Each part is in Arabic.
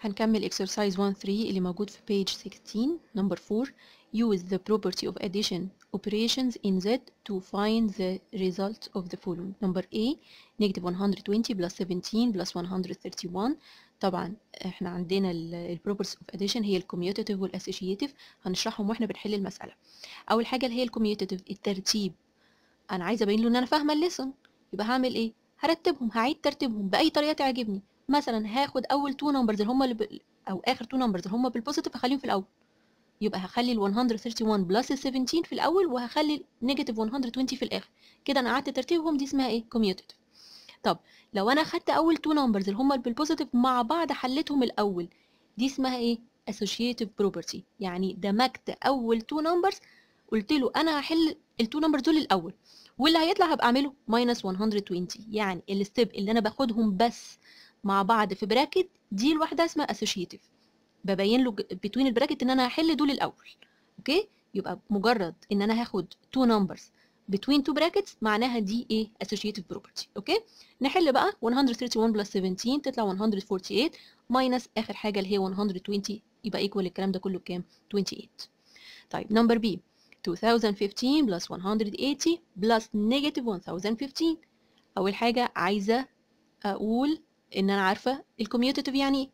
هنكمل exercise 1-3 اللي موجود في page 16 number 4 use the property of addition operations in Z to find the result of the following number A negative 120 plus 17 plus 131 طبعا احنا عندنا ال properties of addition هي الكوميوتيتيف والاسوشيتيف هنشرحهم واحنا بنحل المساله اول حاجه اللي هي الكوميوتيتيف الترتيب انا عايزه ابين له ان انا فاهمه الليسون يبقى هعمل ايه هرتبهم هعيد ترتيبهم باي طريقه تعجبني مثلا هاخد اول تو نمبرز اللي هما اللي ب... او اخر تو نمبرز اللي هما بالبوزيتيف هخليهم في الاول يبقى هخلي ال 131 بلس ال 17 في الاول وهخلي نيجاتيف 120 في الاخر كده انا قعدت ترتيبهم دي اسمها ايه كوميوتيف طب لو انا خدت اول تو نمبرز اللي هما بالبوزيتيف مع بعض حليتهم الاول دي اسمها ايه associative property يعني دمجت اول تو نمبرز قلت له انا هحل التو نمبرز دول الاول واللي هيطلع هبقى اعمله ماينس 120 يعني الستيب اللي انا باخدهم بس مع بعض في براكت دي الواحده اسمها اسوشيتيف ببين له بتوين البراكت ان انا هحل دول الاول اوكي يبقى مجرد ان انا هاخد تو نمبرز between two brackets معناها دي ايه associative property اوكي نحل بقى 131 بلس 17 تطلع 148 ماينس اخر حاجه اللي هي 120 يبقى ايكوال الكلام ده كله بكام 28 طيب نمبر بي 2015 بلس 180 بلس نيجاتيف 1015 اول حاجه عايزه اقول ان انا عارفه الكوميوتيتيف يعني ايه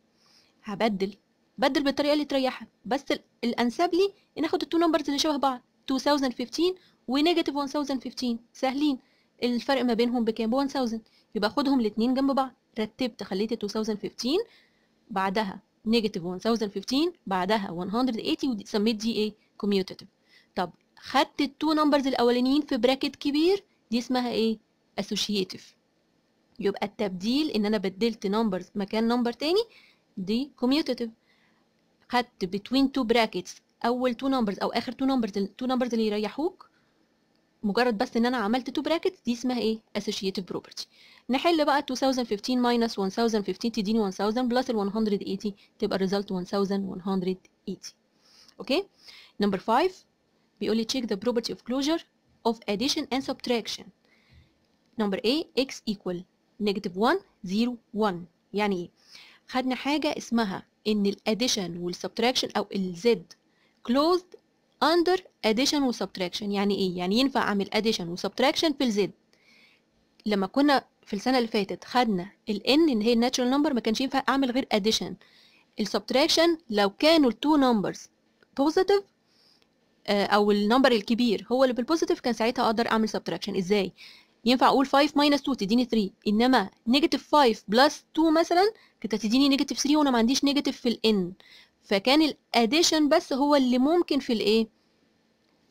هبدل بدل بالطريقه اللي تريحك بس الانسب لي ان اخد التو نمبرز اللي شبه بعض 2015 ونيجاتيف 1015 سهلين الفرق ما بينهم بكام 1000 يبقى خدهم الاثنين جنب بعض رتبت خليت 2015 بعدها نيجاتيف 1015 بعدها 180 وسميت دي ايه كوميوتيتيف طب خدت التو نمبرز الاولانيين في براكت كبير دي اسمها ايه اسوشيتيف يبقى التبديل ان انا بدلت نمبر مكان نمبر تاني دي commutative خدت between two brackets اول two numbers او اخر two numbers two numbers اللي يريحوك مجرد بس ان انا عملت two brackets دي اسمها ايه associative property نحل بقى 2015 minus 1015 تديني 1000 plus ال 180 تبقى الريزلت 1180 اوكي نمبر 5 بيقول لي check the property of closure of addition and subtraction نمبر A x equal نيجاتيف 1 0 1 يعني ايه خدنا حاجه اسمها ان الاديشن والسبتراكشن او الزد كلوزد اندر اديشن وسبتراكشن يعني ايه يعني ينفع اعمل اديشن وسبتراكشن في الزد لما كنا في السنه اللي فاتت خدنا الان ان هي الناتشرال نمبر ما كانش ينفع اعمل غير اديشن السبتراكشن لو كانوا التو نمبرز بوزيتيف او النمبر الكبير هو اللي بالبوزيتيف كان ساعتها اقدر اعمل سبتراكشن ازاي ينفع اقول 5 ماينس 2 تديني 3 انما نيجاتيف 5 بلس 2 مثلا كانت هتديني نيجاتيف 3 وانا ما عنديش نيجاتيف في الان فكان الاديشن بس هو اللي ممكن في الايه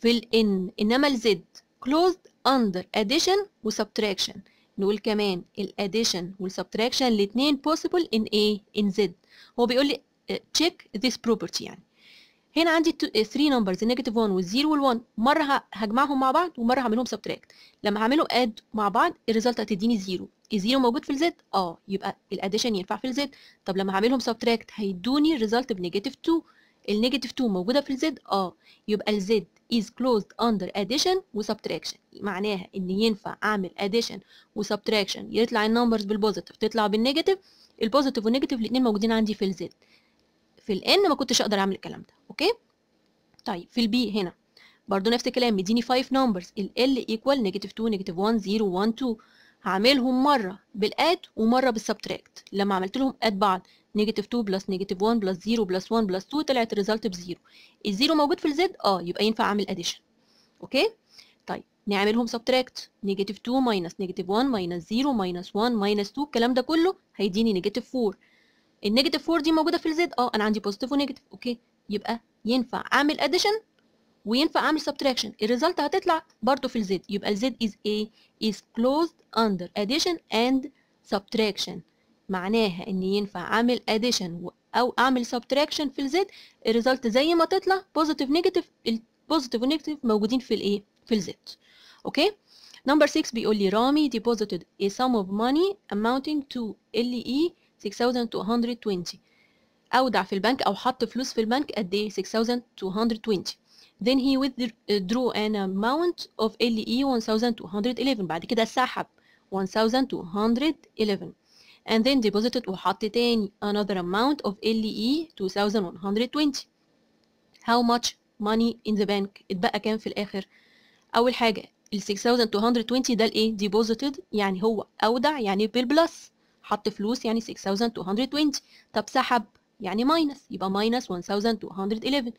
في الان انما الزد closed under addition و subtraction نقول كمان الاديشن والسبتراكشن الاثنين possible in a in z هو بيقول لي آه، check this property يعني هنا عندي 3 نمبرز النيجاتيف 1 والزيرو وال1 مره هجمعهم مع بعض ومره هعملهم سبتراكت لما هعملهم اد مع بعض الريزلت هتديني زيرو الزيرو موجود في الزد اه يبقى الاديشن ينفع في الزد طب لما هعملهم سبتراكت هيدوني الريزلت بنيجاتيف 2 النيجاتيف 2 موجوده في الزد اه يبقى الزد is closed under addition وسبتراكشن معناها ان ينفع اعمل addition وسبتراكشن يطلع النمبرز بالبوزيتيف تطلع بالنيجاتيف البوزيتيف والنيجاتيف الاثنين موجودين عندي في الزد في الان ما كنتش اقدر اعمل الكلام ده اوكي طيب في البي هنا برضو نفس الكلام مديني 5 نمبرز ال L equal negative 2 negative 1 0 1 2 هعملهم مرة بالاد ومرة بالسبتراكت لما عملت لهم اد بعض نيجاتيف 2 بلس نيجاتيف 1 بلس 0 بلس 1 بلس 2 طلعت الريزلت ال 0 موجود في الزد اه يبقى ينفع اعمل اديشن اوكي طيب نعملهم سبتراكت نيجاتيف 2 ماينس نيجاتيف 1 ماينس 0 ماينس 1 ماينس 2 الكلام ده كله هيديني نيجاتيف 4 النيجاتيف 4 دي موجوده في الزد اه انا عندي بوزيتيف ونيجاتيف اوكي يبقى ينفع اعمل اديشن وينفع اعمل سبتراكشن الريزلت هتطلع برضه في الزد يبقى الزد از ايه از كلوزد اندر اديشن اند سبتراكشن معناها ان ينفع اعمل اديشن او اعمل سبتراكشن في الزد الريزلت زي ما تطلع بوزيتيف نيجاتيف البوزيتيف ونيجاتيف موجودين في الايه في الزد اوكي نمبر 6 بيقول لي رامي deposited a sum of money amounting to LE e 6220 أودع في البنك أو حط فلوس في البنك قد إيه 6220 then he withdrew uh, an amount of e e LE 1211 بعد كده سحب 1211 and then deposited وحط تاني another amount of LE 2120 e how much money in the bank اتبقى كام في الآخر أول حاجة ال 6220 ده الإيه deposited يعني هو أودع يعني بالبلس حط فلوس يعني 6220 طب سحب يعني ماينس يبقى ماينس 1211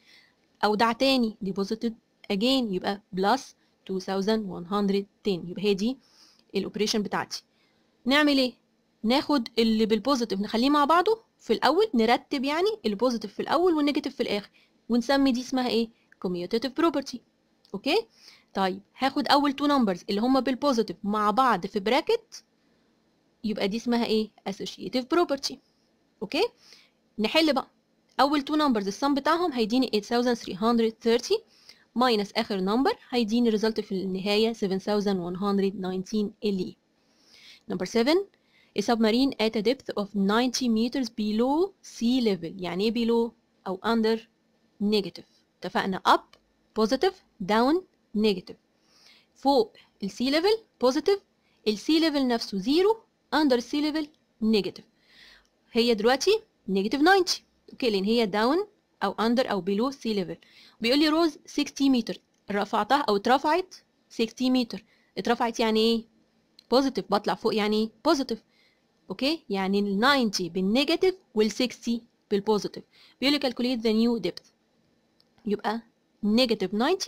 أودع تاني ديبوزيتد اجين يبقى بلس 2110 يبقى هي دي الاوبريشن بتاعتي نعمل ايه ناخد اللي بالبوزيتيف نخليه مع بعضه في الاول نرتب يعني البوزيتيف في الاول والنيجاتيف في الاخر ونسمي دي اسمها ايه commutative بروبرتي اوكي طيب هاخد اول تو نمبرز اللي هما بالبوزيتيف مع بعض في براكت يبقى دي اسمها ايه associative property اوكي نحل بقى اول تو نمبرز السم بتاعهم هيديني 8330 minus اخر نمبر هيديني result في النهايه 7119 اللي نمبر 7 A submarine at a depth of 90 meters below sea level يعني ايه below او under negative اتفقنا up positive down negative فوق sea level positive sea level نفسه زيرو under sea level negative هي دلوقتي negative 90 اوكي لان هي down او under او below sea level بيقول لي rose 60 متر رفعتها او اترفعت 60 متر اترفعت يعني ايه positive بطلع فوق يعني positive اوكي يعني ال 90 بال negative وال 60 positive بيقول لي calculate the new depth يبقى negative 90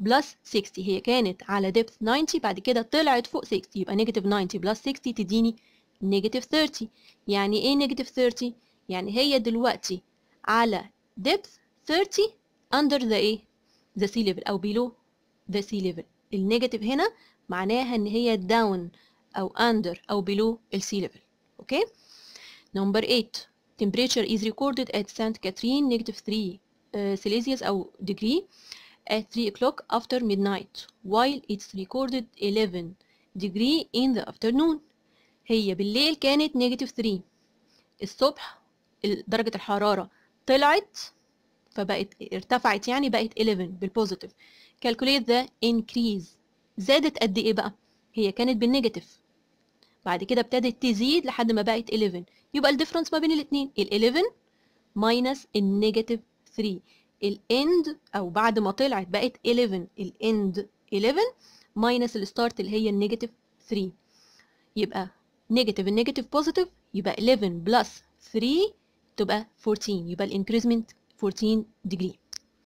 بلس 60 هي كانت على ديبث 90 بعد كده طلعت فوق 60 يبقى نيجاتيف 90 بلس 60 تديني نيجاتيف 30 يعني ايه نيجاتيف 30 يعني هي دلوقتي على ديبث 30 under the ايه the sea level او below the sea level النيجاتيف هنا معناها ان هي داون او under او below السي level اوكي نمبر 8 temperature is recorded at St. Catherine negative 3 uh, Celsius او degree at 3 o'clock after midnight while it's recorded 11 degree in the afternoon هي بالليل كانت negative 3 الصبح درجة الحرارة طلعت فبقت ارتفعت يعني بقت 11 بالبوزيتيف calculate the increase زادت قد ايه بقى هي كانت بالنيجاتيف بعد كده ابتدت تزيد لحد ما بقت 11 يبقى الديفرنس ما بين الاثنين ال 11 minus النيجاتيف 3 الاند او بعد ما طلعت بقت 11 الاند 11 ماينس الستارت اللي هي النيجاتيف 3 يبقى نيجاتيف النيجاتيف بوزيتيف يبقى 11 بلس 3 تبقى 14 يبقى الانكريزمنت 14 ديجري